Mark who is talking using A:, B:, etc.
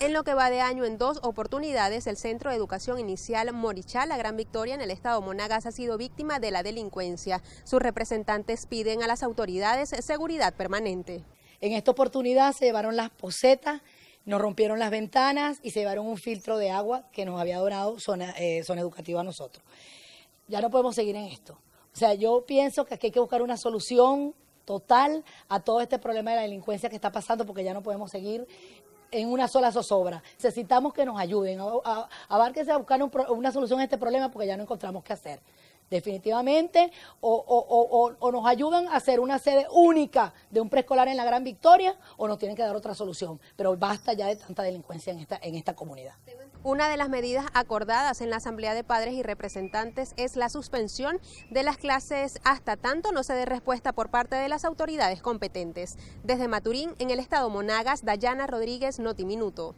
A: En lo que va de año, en dos oportunidades, el Centro de Educación Inicial Morichal, la Gran Victoria, en el estado Monagas, ha sido víctima de la delincuencia. Sus representantes piden a las autoridades seguridad permanente. En esta oportunidad se llevaron las posetas, nos rompieron las
B: ventanas y se llevaron un filtro de agua que nos había donado zona, eh, zona educativa a nosotros. Ya no podemos seguir en esto. O sea, yo pienso que aquí hay que buscar una solución total a todo este problema de la delincuencia que está pasando porque ya no podemos seguir en una sola zozobra. Necesitamos que nos ayuden. Abárquense a buscar una solución a este problema porque ya no encontramos qué hacer. Definitivamente, o, o, o nos ayudan a hacer una sede única de un preescolar en la Gran Victoria, o nos tienen que dar otra solución. Pero basta ya de tanta delincuencia en esta, en esta comunidad.
A: Una de las medidas acordadas en la Asamblea de Padres y Representantes es la suspensión de las clases hasta tanto no se dé respuesta por parte de las autoridades competentes. Desde Maturín, en el estado Monagas, Dayana Rodríguez, Notiminuto.